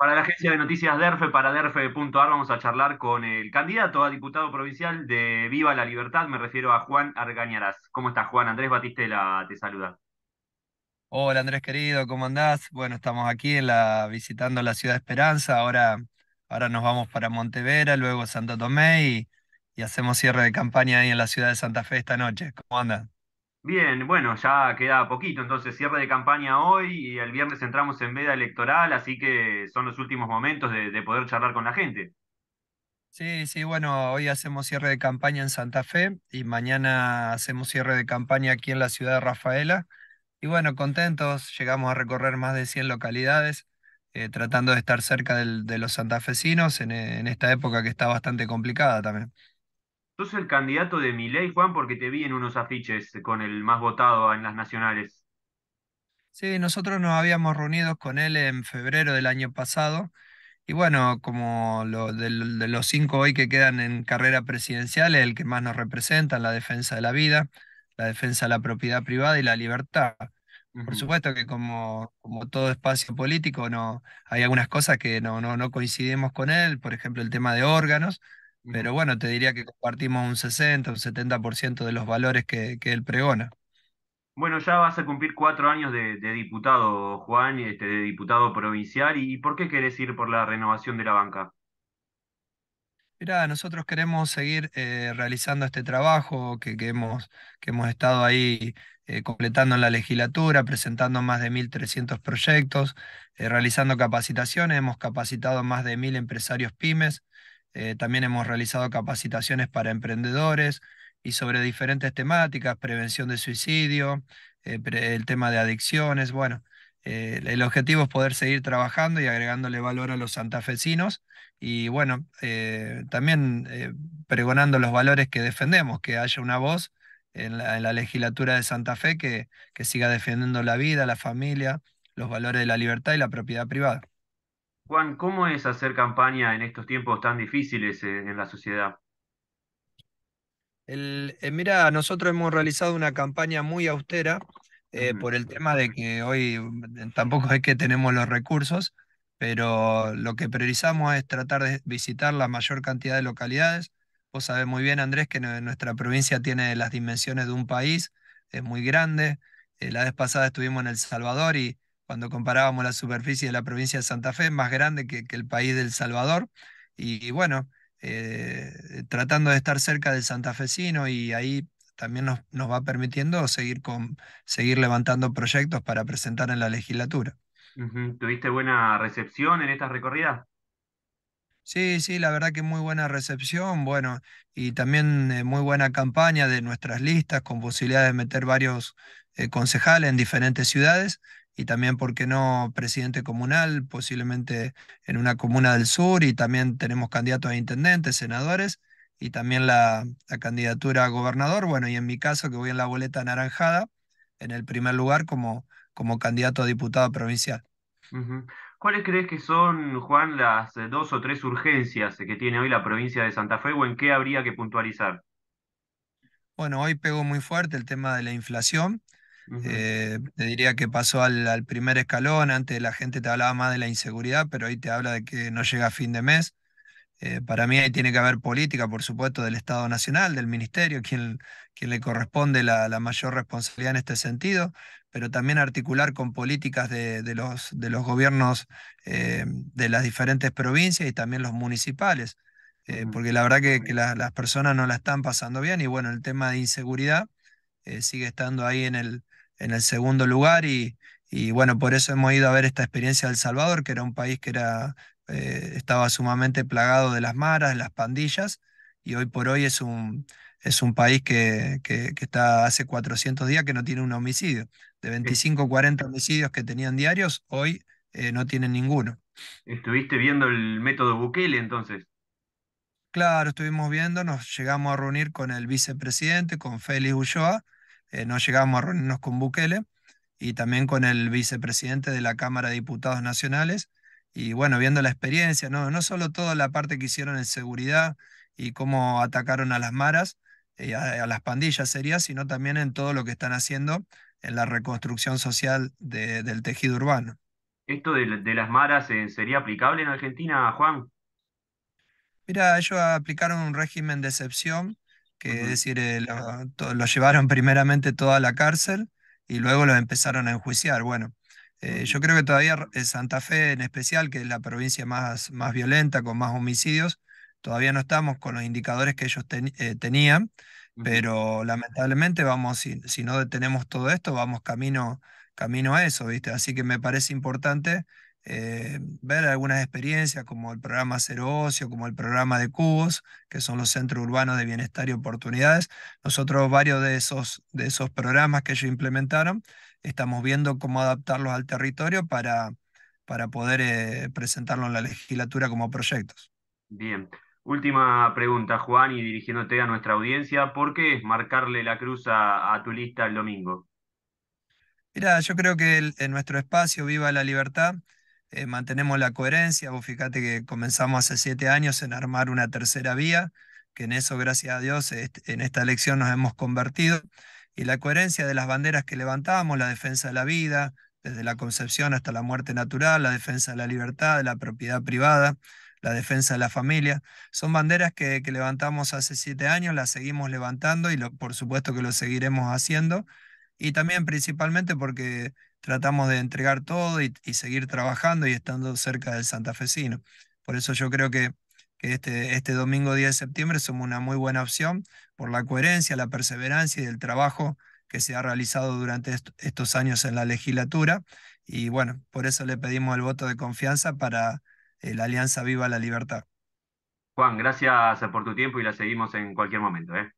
Para la agencia de noticias DERFE, para DERFE.ar, vamos a charlar con el candidato a diputado provincial de Viva la Libertad, me refiero a Juan Argañarás. ¿Cómo estás, Juan? Andrés Batistela te saluda. Hola, Andrés querido, ¿cómo andás? Bueno, estamos aquí visitando la ciudad de Esperanza, ahora, ahora nos vamos para Montevera, luego Santo Tomé y, hacemos cierre de campaña ahí en la ciudad de Santa Fe esta noche. ¿Cómo andas? Bien, bueno, ya queda poquito, entonces cierre de campaña hoy y el viernes entramos en veda electoral, así que son los últimos momentos de, poder charlar con la gente. Sí, sí, bueno, hoy hacemos cierre de campaña en Santa Fe y mañana hacemos cierre de campaña aquí en la ciudad de Rafaela. Y bueno, contentos, llegamos a recorrer más de 100 localidades, eh, tratando de estar cerca de los santafesinos eh, en esta época que está bastante complicada también. ¿Sos el candidato de mi ley, Juan? Porque te vi en unos afiches con el más votado en las nacionales. Sí, nosotros nos habíamos reunido con él en febrero del año pasado. Y bueno, como lo, de, los cinco hoy que quedan en carrera presidencial, es el que más nos representa en la defensa de la vida, la defensa de la propiedad privada y la libertad. Por supuesto que como, como todo espacio político, no, hay algunas cosas que no, no, no coincidimos con él, por ejemplo, el tema de órganos, pero bueno, te diría que compartimos un 60, un 70% de los valores que, él pregona. Bueno, ya vas a cumplir cuatro años de, diputado, Juan, este, de diputado provincial. ¿Y, por qué querés ir por la renovación de la banca? mira nosotros queremos seguir eh, realizando este trabajo que, hemos, que hemos estado ahí eh, completando en la legislatura, presentando más de 1.300 proyectos, eh, realizando capacitaciones, hemos capacitado más de 1.000 empresarios pymes, eh, también hemos realizado capacitaciones para emprendedores y sobre diferentes temáticas, prevención de suicidio, eh, el tema de adicciones. Bueno, eh, el objetivo es poder seguir trabajando y agregándole valor a los santafesinos y bueno, también pregonando los valores que defendemos, que haya una voz en la, en la legislatura de Santa Fe que, que siga defendiendo la vida, la familia, los valores de la libertad y la propiedad privada. Juan, ¿cómo es hacer campaña en estos tiempos tan difíciles eh, en, la sociedad? Eh, mira, nosotros hemos realizado una campaña muy austera eh, por el tema de que hoy mm, tampoco es que tenemos los recursos, pero lo que priorizamos es tratar de visitar la mayor cantidad de localidades. Vos sabés muy bien, Andrés, que nuestra provincia tiene las dimensiones de un país, es muy grande. la vez pasada estuvimos en El Salvador y cuando comparábamos la superficie de la provincia de Santa Fe, más grande que, el país del Salvador. Y, bueno, eh, tratando de estar cerca del santafesino y ahí también nos, nos va permitiendo seguir, con, seguir levantando proyectos para presentar en la legislatura. ¿Tuviste buena recepción en estas recorridas? Sí, sí, la verdad que muy buena recepción, bueno, y también eh, muy buena campaña de nuestras listas con posibilidad de meter varios eh, concejales en diferentes ciudades y también, ¿por qué no?, presidente comunal, posiblemente en una comuna del sur, y también tenemos candidatos a intendentes, senadores, y también la, la candidatura a gobernador, bueno, y en mi caso, que voy en la boleta anaranjada, en el primer lugar como, como candidato a diputado provincial. ¿Cuáles crees que son, Juan, las eh, dos o tres urgencias que tiene hoy la provincia de Santa Fe o en qué habría que puntualizar? Bueno, hoy pegó muy fuerte el tema de la inflación. Eh, te diría que pasó al, primer escalón, antes la gente te hablaba más de la inseguridad, pero hoy te habla de que no llega a fin de mes. Eh, para mí ahí tiene que haber política, por supuesto, del Estado Nacional, del Ministerio, quien, quien le corresponde la, mayor responsabilidad en este sentido, pero también articular con políticas de, los, de los, gobiernos eh, de las diferentes provincias y también los municipales, porque la verdad que, las personas no la están pasando bien y bueno, el tema de inseguridad eh, sigue estando ahí en el, en el segundo lugar y, bueno, por eso hemos ido a ver esta experiencia de El Salvador, que era un país que era, eh, estaba sumamente plagado de las maras, de las pandillas, y hoy por hoy es un, es un país que, está hace 400 días que no tiene un homicidio. De 25 o 40 homicidios que tenían diarios, hoy eh, no tienen ninguno. ¿Estuviste viendo el método Bukele entonces? Claro, estuvimos viendo, nos llegamos a reunir con el vicepresidente, con Félix Ulloa, eh, nos llegamos a reunirnos con Bukele y también con el vicepresidente de la Cámara de Diputados Nacionales. Y bueno, viendo la experiencia, no, solo toda la parte que hicieron en seguridad y cómo atacaron a las maras, eh, a, las pandillas sería, sino también en todo lo que están haciendo en la reconstrucción social del tejido urbano. ¿Esto de, las maras eh, sería aplicable en Argentina, Juan? Mira, ellos aplicaron un régimen de excepción, que es decir, eh, los lo, llevaron primeramente toda la cárcel y luego los empezaron a enjuiciar. Bueno, eh, yo creo que todavía eh, Santa Fe en especial, que es la provincia más, más violenta, con más homicidios, todavía no estamos con los indicadores que ellos tenían, pero lamentablemente vamos, si, si no detenemos todo esto, vamos camino, camino a eso, ¿viste? Así que me parece importante eh, ver algunas experiencias como el programa Cero Ocio, como el programa de Cubos, que son los Centros Urbanos de Bienestar y Oportunidades. Nosotros varios de esos, de esos programas que ellos implementaron, estamos viendo cómo adaptarlos al territorio para, para poder eh, presentarlo en la legislatura como proyectos. Bien. Última pregunta, Juan, y dirigiéndote a nuestra audiencia, ¿por qué marcarle la cruz a, tu lista el domingo? Mira, yo creo que en nuestro espacio Viva la Libertad eh, mantenemos la coherencia. Vos fíjate que comenzamos hace siete años en armar una tercera vía, que en eso, gracias a Dios, en esta elección nos hemos convertido. Y la coherencia de las banderas que levantamos, la defensa de la vida, desde la concepción hasta la muerte natural, la defensa de la libertad, de la propiedad privada, la defensa de la familia. Son banderas que, levantamos hace siete años, las seguimos levantando y por supuesto que lo seguiremos haciendo. Y también principalmente porque tratamos de entregar todo y, seguir trabajando y estando cerca del santafesino. Por eso yo creo que, este, este domingo 10 de septiembre somos una muy buena opción por la coherencia, la perseverancia y el trabajo que se ha realizado durante estos años en la legislatura. Y bueno, por eso le pedimos el voto de confianza para eh, la Alianza Viva la Libertad. Juan, gracias por tu tiempo y la seguimos en cualquier momento. ¿eh?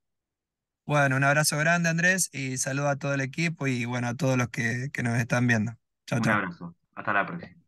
Bueno, un abrazo grande, Andrés, y saludo a todo el equipo y bueno, a todos los que, que nos están viendo. Chao, chao. Un abrazo. Hasta la próxima.